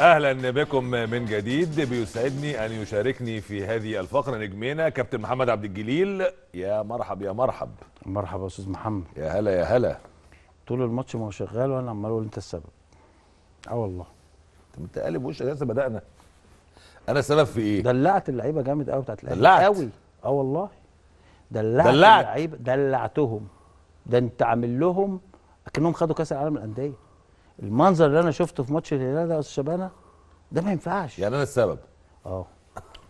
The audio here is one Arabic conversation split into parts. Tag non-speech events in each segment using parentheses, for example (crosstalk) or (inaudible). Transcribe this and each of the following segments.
اهلا بكم من جديد بيسعدني ان يشاركني في هذه الفقره نجمينا كابتن محمد عبد الجليل يا مرحب يا مرحب مرحبا يا استاذ محمد يا هلا يا هلا طول الماتش ما هو شغال وانا عمال اقول انت السبب اه والله انت قالب وشك لسه بدانا انا السبب في ايه دلعت اللعيبه جامد قوي بتاعت الاهلي دلعت قوي اه والله دلعت, دلعت. اللعيبه دلعتهم ده انت عامل لهم اكنهم خدوا كاس العالم للانديه المنظر اللي انا شفته في ماتش الهلال ده شبانة ده ما ينفعش يعني انا السبب اه (laughs)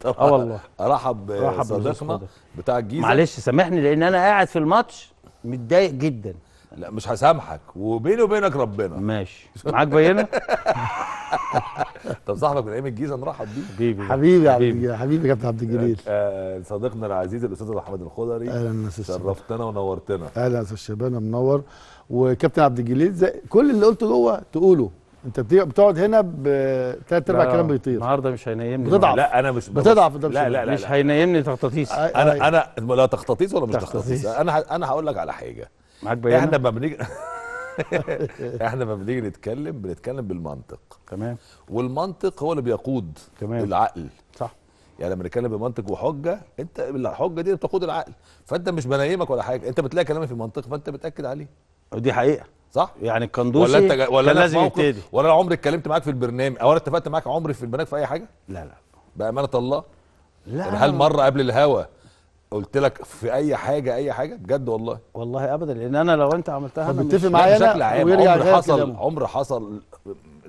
اه والله ارحب رحب بتاع الجيزه معلش سامحني لان انا قاعد في الماتش متضايق جدا لا مش هسامحك وبيني وبينك ربنا ماشي معاك بينه (laughs) طب صاحبك من ايام الجيزه نرحب بيه حبيبي حبيبي حبيبي حبيبي كابتن عبد الجليل آه،, آه صديقنا العزيز الاستاذ احمد الخضري اهلا استاذ شرفتنا ونورتنا اهلا استاذ شبانه منور وكابتن عبد الجليل زي كل اللي قلته جوه تقوله انت بتقعد هنا بثلاث ارباع كلام بيطير النهارده مش هينيمني بتضعف لا انا مش بتضعف انت مش لا لا لا مش هينيمني تخطيطيس انا انا لا تخطيطيس ولا مش تخطيطيس انا انا هقول لك على حاجه معاك بيانه احنا لما بنيجي (laughs) احنا لما بنيجي نتكلم بنتكلم بالمنطق تمام والمنطق هو اللي بيقود تمام العقل صح يعني لما نتكلم بمنطق وحجه انت الحجه دي بتقود العقل فانت مش بنيمك ولا حاجه انت بتلاقي كلامي في منطق فانت بتاكد عليه دي حقيقه صح يعني القندوسي ولا انت جا... ولا كان لازم يبتدي ولا انا عمري اتكلمت معاك في البرنامج او انا اتفقت معاك عمري في البرنامج في اي حاجه لا لا بامانه الله لا يعني هل مره قبل الهوا قلت لك في اي حاجه اي حاجه بجد والله والله ابدا لان انا لو انت عملتها انا متفق معايا انا عمر حصل عمر حصل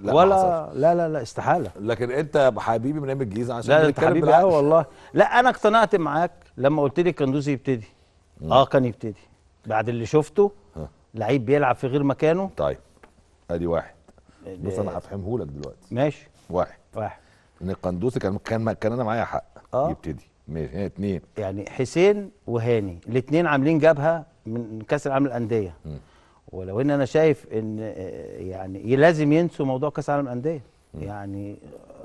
لا ولا حصل. لا لا لا استحاله لكن انت حبيبي من ايام الجيزه عشان لا انت حبيبي اه والله لا انا اقتنعت معاك لما قلت لي الكندوزي يبتدي اه كان يبتدي بعد اللي شفته لعيب بيلعب في غير مكانه طيب ادي واحد بص انا آه، هفهمه لك دلوقتي ماشي واحد واحد ان القندوسي كان كان كان انا معايا حق آه. يبتدي اثنين يعني حسين وهاني الاثنين عاملين جبهه من كاس العالم الانديه ولو ان انا شايف ان آه، يعني لازم ينسوا موضوع كاس العالم الانديه يعني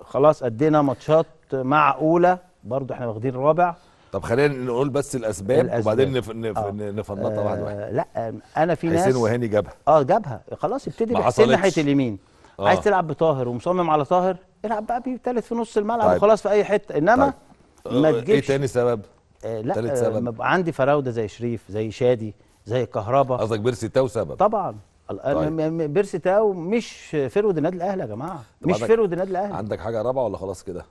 خلاص ادينا ماتشات معقوله برضو احنا واخدين رابع طب خلينا نقول بس الاسباب, الأسباب. وبعدين نف... نف... آه. نفنطها آه. واحده واحده آه، لا انا في ناس حسين وهاني جابها اه جابها خلاص ابتدي بحسين ناحيه اليمين آه. عايز تلعب بطاهر ومصمم على طاهر العب بقى بيه ثالث في نص الملعب طيب. وخلاص في اي حته انما طيب. ما آه، إيه تجيبش ايه تاني سبب؟ آه، لا تالت آه، سبب عندي فراوده زي شريف زي شادي زي كهربا قصدك بيرسي تاو سبب طبعا طيب. بيرسي تاو مش فرود النادي الاهلي يا جماعه مش فرود النادي الاهلي عندك حاجه رابعه ولا خلاص كده؟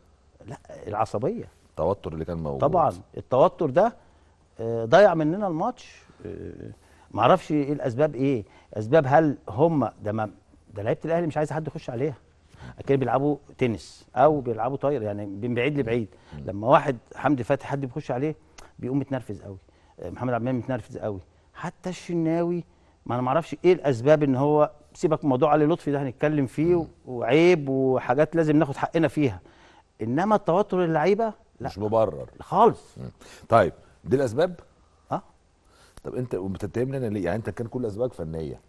لا العصبيه التوتر اللي كان موجود طبعا التوتر ده ضيع مننا الماتش معرفش ايه الاسباب ايه اسباب هل هم ده ما ده لعيبه الاهلي مش عايزه حد يخش عليها كانوا بيلعبوا تنس او بيلعبوا طاير يعني من بعيد لبعيد لما واحد حمدي فتحي حد بيخش عليه بيقوم متنرفز قوي آه، محمد عبد المنعم متنرفز قوي حتى الشناوي ما انا ما اعرفش ايه الاسباب ان هو سيبك من موضوع علي لطفي ده هنتكلم فيه وعيب وحاجات لازم ناخد حقنا فيها انما التوتر اللعيبه لا مش مبرر خالص طيب دي الاسباب اه طب انت وبتتهمني انا ليه يعني انت كان كل اسبابك فنيه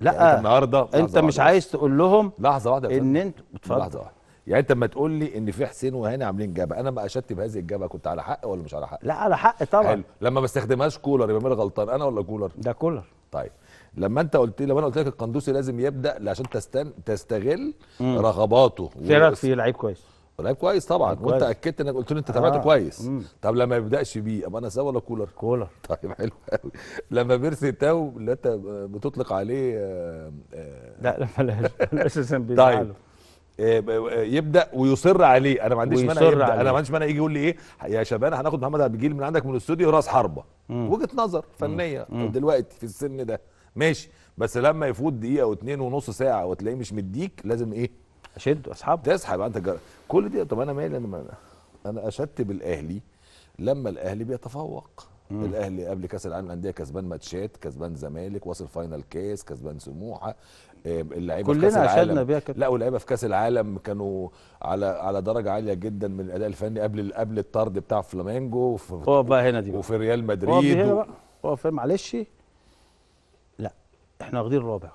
لا يعني انت النهارده انت مش عايز تقول لهم لحظه واحده ان انت اتفضل لحظه واحده يعني انت لما تقول لي ان في حسين وهاني عاملين جبهه انا ما اشدت بهذه الجبهه كنت على حق ولا مش على حق؟ لا على حق طبعا حل. لما ما استخدمهاش كولر يبقى مين غلطان انا ولا كولر؟ ده كولر طيب لما انت قلت لي لما انا قلت لك القندوسي لازم يبدا عشان تستن... تستغل مم. رغباته في رايك لعيب كويس لعيب كويس طبعا كويس. وانت اكدت انك قلت لي انت تابعته آه. كويس مم. طب لما يبداش بيه ابقى انا سوا ولا كولر؟ كولر (laughs) طيب حلو قوي لما بيرسي تاو اللي انت بتطلق عليه آه آه لا بلاش (laughs) بلاش طيب آه، آه، يبدا ويصر عليه انا ما عنديش مانع انا ما عنديش مانع يجي يقول لي ايه يا شباب هناخد محمد عبد الجليل من عندك من الاستوديو راس حربه وجهه نظر فنيه مم. دلوقتي في السن ده ماشي بس لما يفوت دقيقه واثنين ونص ساعه وتلاقيه مش مديك لازم ايه اشد اسحب تسحب انت جار... كل دي طب انا مالي انا انا اشدت الاهلي لما الاهلي بيتفوق مم. الاهلي قبل كاس العالم الانديه كسبان ماتشات كسبان زمالك واصل فاينل كاس كسبان سموحه اللعيبه في كاس العالم لا واللعيبه في كاس العالم كانوا على على درجه عاليه جدا من الاداء الفني قبل قبل الطرد بتاع فلامينجو هو بقى هنا دي بقى. وفي ريال مدريد هو بقى هو معلش لا احنا واخدين الرابع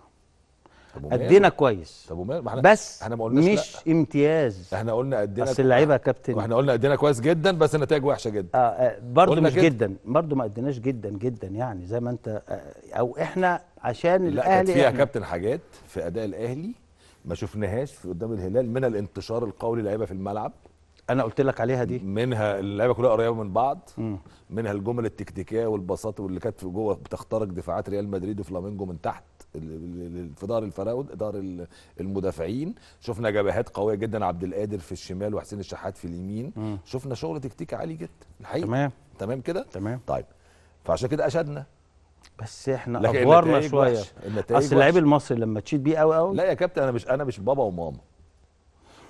ادينا كويس طب وما ما احنا بس احنا ما قلناش مش لا. امتياز احنا قلنا ادينا بس اللعيبه يا كابتن احنا قلنا ادينا كويس جدا بس النتائج وحشه جدا اه, آه برضه مش جدا, برضه ما اديناش جدا جدا يعني زي ما انت آه او احنا عشان لا الاهلي فيها كابتن حاجات في اداء الاهلي ما شفناهاش في قدام الهلال من الانتشار القولي للعيبه في الملعب انا قلت لك عليها دي منها اللعيبه كلها قريبه من بعض م. منها الجمل التكتيكيه والبساطه واللي كانت جوه بتخترق دفاعات ريال مدريد وفلامينجو من تحت في دار الفراود دار المدافعين شفنا جبهات قويه جدا عبد القادر في الشمال وحسين الشحات في اليمين مم. شفنا شغل تكتيكي عالي جدا الحقيقه تمام تمام كده تمام طيب فعشان كده اشدنا بس احنا ادوارنا شويه اصل اللعيب المصري لما تشيد بيه قوي قوي لا يا كابتن انا مش انا مش بابا وماما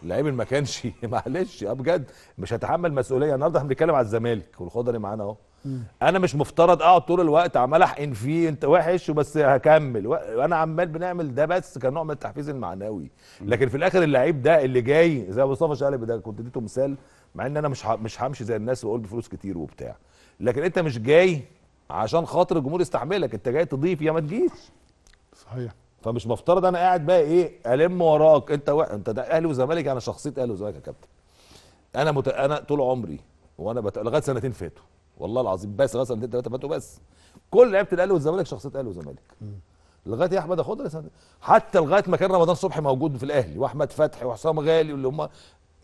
لعيب اللي ما كانش (laughs) معلش اه بجد مش هتحمل مسؤوليه النهارده احنا بنتكلم على الزمالك والخضري معانا اهو انا مش مفترض اقعد طول الوقت عمال احقن فيه انت وحش وبس هكمل وانا عمال بنعمل ده بس كنوع من التحفيز المعنوي لكن في الاخر اللعيب ده اللي جاي زي مصطفى شقلب ده كنت اديته مثال مع ان انا مش مش همشي زي الناس واقول بفلوس كتير وبتاع لكن انت مش جاي عشان خاطر الجمهور يستحملك انت جاي تضيف يا ما تجيش صحيح فمش مفترض انا قاعد بقى ايه الم وراك انت و... انت ده اهلي وزمالك انا شخصيه اهلي وزمالك يا كابتن انا مت... انا طول عمري وانا بت... لغايه سنتين فاتوا والله العظيم بس لغايه سنتين ثلاثه فاتوا بس كل لعيبه الاهلي والزمالك شخصيه اهلي وزمالك لغايه إيه يا احمد خضري حتى لغايه ما كان رمضان صبحي موجود في الاهلي واحمد فتحي وحسام غالي واللي هم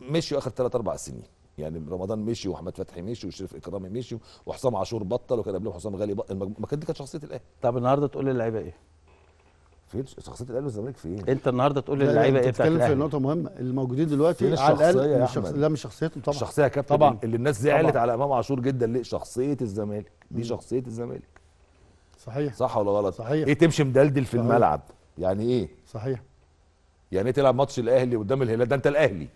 مشيوا اخر ثلاث اربع سنين يعني رمضان مشي واحمد فتحي مشي وشريف اكرامي مشي وحسام عاشور بطل وكان قبلهم حسام غالي بطل المجم... ما كانت دي كانت شخصيه الاهلي طب النهارده تقول للعيبه ايه؟ فين شخصيه الاهلي والزمالك فين؟ انت النهارده تقول للعيبه ايه بتتكلم في نقطه مهمه الموجودين دلوقتي على الاقل مش شخص... لا مش شخصيتهم طبعا الشخصيه يا كابتن طبعا اللي الناس زعلت على امام عاشور جدا ليه؟ شخصيه الزمالك دي شخصيه الزمالك صحيح صح ولا غلط؟ صحيح ايه تمشي مدلدل في صحيح. الملعب يعني ايه؟ صحيح يعني ايه تلعب ماتش الاهلي قدام الهلال ده انت الاهلي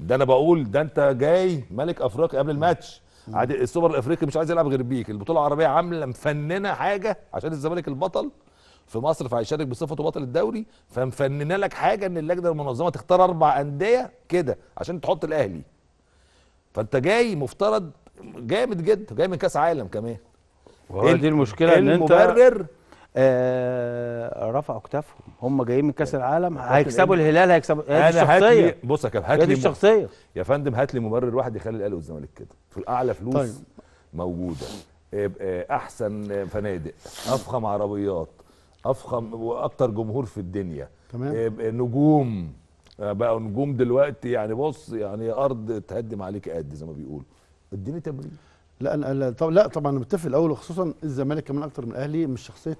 ده انا بقول ده انت جاي ملك افريقيا قبل الماتش عادي السوبر الافريقي مش عايز يلعب غير بيك البطوله العربيه عامله مفننه حاجه عشان الزمالك البطل في مصر فهيشارك بصفته بطل الدوري فمفنن لك حاجه ان اللجنه المنظمه تختار اربع انديه كده عشان تحط الاهلي فانت جاي مفترض جامد جدا جاي من كاس عالم كمان وهو دي المشكله ان انت المبرر آه رفعوا اكتافهم هم جايين من كاس يعني العالم هيكسبوا الهلال هيكسبوا دي الشخصيه بص يا كابتن هات لي الشخصيه يا فندم هات لي مبرر واحد يخلي الاهلي والزمالك كده في الاعلى فلوس طيب. موجوده آه، آه، احسن فنادق افخم عربيات افخم واكتر جمهور في الدنيا تمام آه، آه، نجوم آه، بقى نجوم دلوقتي يعني بص يعني ارض تهدم عليك قد زي ما بيقولوا اديني تمرين لا لا طب لا طبعا متفق الاول وخصوصا الزمالك كمان اكتر من الاهلي مش شخصيه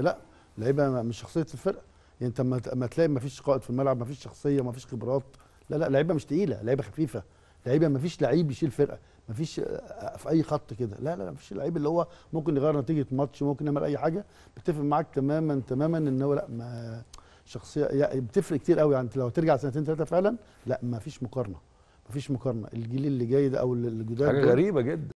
لا لعيبه مش شخصيه الفرقه يعني انت ما تلاقي ما فيش قائد في الملعب ما فيش شخصيه ما فيش خبرات لا لا لعيبه مش تقيله لعيبه خفيفه لعيبه ما فيش لعيب يشيل فرقه مفيش آه، آه، في اي خط كده لا لا مفيش لعيب اللي هو ممكن يغير نتيجه ماتش ممكن يعمل اي حاجه بتفق معاك تماما تماما ان هو لا ما شخصيه يعني بتفرق كتير قوي يعني انت لو ترجع سنتين ثلاثه فعلا لا مفيش مقارنه مفيش مقارنه الجيل اللي جاي ده او الجداد حاجه غريبه جدا